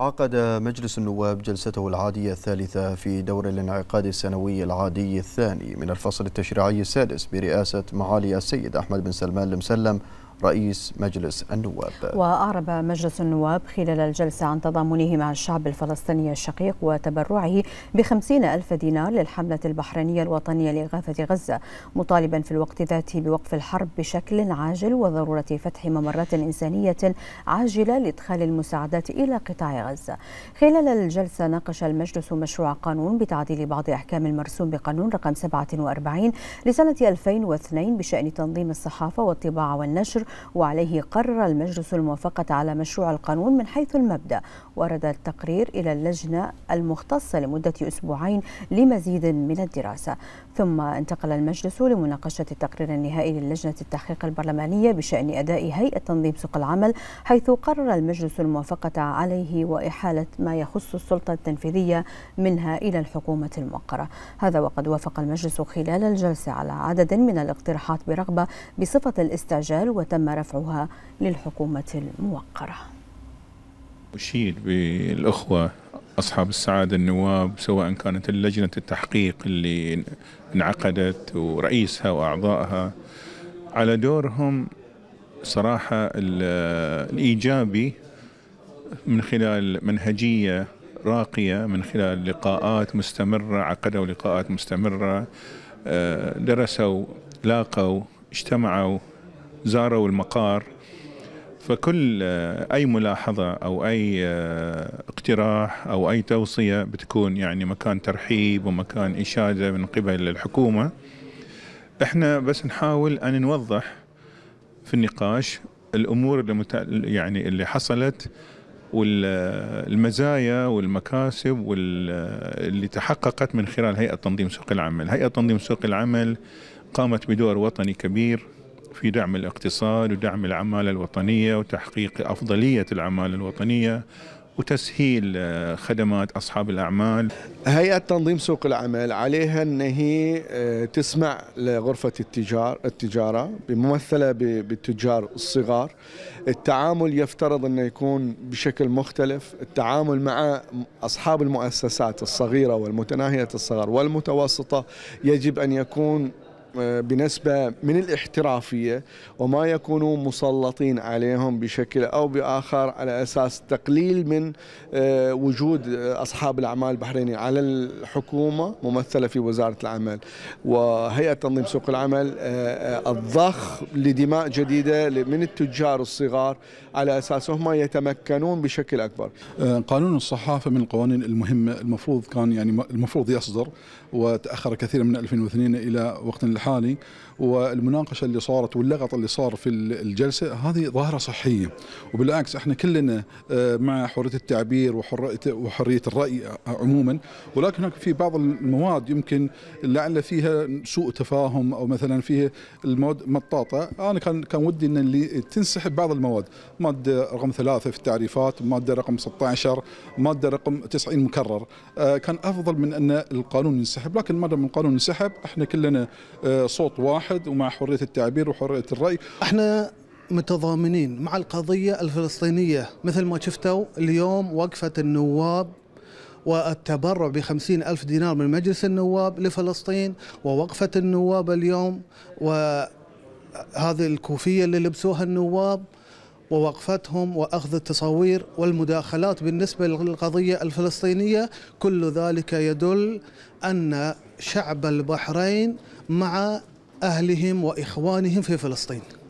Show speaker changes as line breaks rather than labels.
عقد مجلس النواب جلسته العادية الثالثة في دور الانعقاد السنوي العادي الثاني من الفصل التشريعي السادس برئاسة معالي السيد أحمد بن سلمان المسلم رئيس مجلس النواب
وأعرب مجلس النواب خلال الجلسة عن تضامنه مع الشعب الفلسطيني الشقيق وتبرعه بخمسين ألف دينار للحملة البحرينية الوطنية لإغاثة غزة مطالبا في الوقت ذاته بوقف الحرب بشكل عاجل وضرورة فتح ممرات إنسانية عاجلة لإدخال المساعدات إلى قطاع غزة خلال الجلسة ناقش المجلس مشروع قانون بتعديل بعض أحكام المرسوم بقانون رقم 47 لسنة 2002 بشأن تنظيم الصحافة والطباعة والنشر وعليه قرر المجلس الموافقة على مشروع القانون من حيث المبدأ ورد التقرير إلى اللجنة المختصة لمدة أسبوعين لمزيد من الدراسة ثم انتقل المجلس لمناقشة التقرير النهائي للجنة التحقيق البرلمانية بشأن أداء هيئة تنظيم سوق العمل حيث قرر المجلس الموافقة عليه وإحالة ما يخص السلطة التنفيذية منها إلى الحكومة الموقرة هذا وقد وافق المجلس خلال الجلسة على عدد من الاقتراحات برغبة بصفة الاستعجال وتم تم رفعها للحكومة الموقرة
أشيد بالأخوة أصحاب السعادة النواب سواء كانت اللجنة التحقيق اللي انعقدت ورئيسها وأعضائها على دورهم صراحة الإيجابي من خلال منهجية راقية من خلال لقاءات مستمرة عقدوا لقاءات مستمرة آه، درسوا لاقوا اجتمعوا زاروا المقار فكل آه، اي ملاحظه او اي آه، اقتراح او اي توصيه بتكون يعني مكان ترحيب ومكان اشاده من قبل الحكومه احنا بس نحاول ان نوضح في النقاش الامور اللي يعني اللي حصلت والمزايا آه، والمكاسب واللي تحققت من خلال هيئه تنظيم سوق العمل، هيئه تنظيم سوق العمل قامت بدور وطني كبير في دعم الاقتصاد ودعم العمالة الوطنية وتحقيق أفضلية العمالة الوطنية وتسهيل آه، خدمات أصحاب الأعمال هيئة تنظيم
سوق العمل عليها أن هي آه، تسمع لغرفة التجار التجارة بممثلة بالتجار الصغار التعامل يفترض أنه يكون بشكل مختلف التعامل مع أصحاب المؤسسات الصغيرة والمتناهية الصغر والمتوسطة يجب أن يكون بنسبة من الاحترافية وما يكونوا مسلطين عليهم بشكل أو بآخر على أساس تقليل من آه، وجود أصحاب الأعمال البحريني على الحكومة ممثلة في وزارة العمل وهيئة تنظيم سوق العمل آه، آه، الضخ لدماء جديدة من التجار الصغار على أساس هم يتمكنون بشكل أكبر
قانون الصحافة من القوانين المهمة المفروض كان يعني المفروض يصدر وتأخر كثيرا من 2002 إلى وقت الحالي الحالي والمناقشه اللي صارت واللغط اللي صار في الجلسه هذه ظاهره صحيه وبالعكس احنا كلنا آه، مع حريه التعبير وحريه الراي عموما ولكن هناك في بعض المواد يمكن لعل فيها سوء تفاهم او مثلا فيها المواد مطاطه انا كان كان ودي ان اللي تنسحب بعض المواد ماده رقم ثلاثه في التعريفات ماده رقم 16 ماده رقم 90 مكرر آه، كان افضل من ان القانون ينسحب لكن مادة من القانون ينسحب احنا كلنا آه، صوت واحد ومع حريه التعبير
وحريه الراي احنا متضامنين مع القضيه الفلسطينيه مثل ما شفتوا اليوم وقفه النواب والتبرع ب ألف دينار من مجلس النواب لفلسطين ووقفة النواب اليوم وهذه الكوفية اللي لبسوها النواب ووقفتهم واخذ التصاوير والمداخلات بالنسبه للقضيه الفلسطينيه كل ذلك يدل ان شعب البحرين مع اهلهم واخوانهم في فلسطين